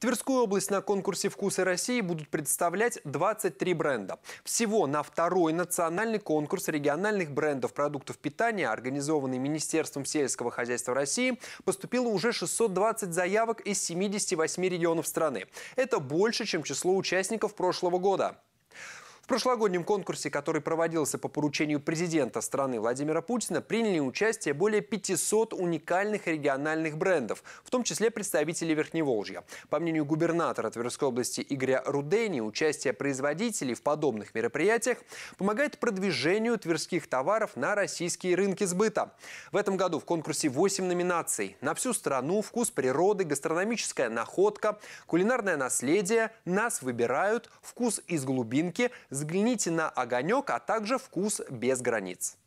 Тверскую область на конкурсе «Вкусы России» будут представлять 23 бренда. Всего на второй национальный конкурс региональных брендов продуктов питания, организованный Министерством сельского хозяйства России, поступило уже 620 заявок из 78 регионов страны. Это больше, чем число участников прошлого года прошлогоднем конкурсе, который проводился по поручению президента страны Владимира Путина, приняли участие более 500 уникальных региональных брендов, в том числе представители Верхневолжья. По мнению губернатора Тверской области Игоря Рудени, участие производителей в подобных мероприятиях помогает продвижению тверских товаров на российские рынки сбыта. В этом году в конкурсе 8 номинаций. На всю страну, вкус природы, гастрономическая находка, кулинарное наследие, нас выбирают, вкус из глубинки, Взгляните на огонек, а также вкус без границ.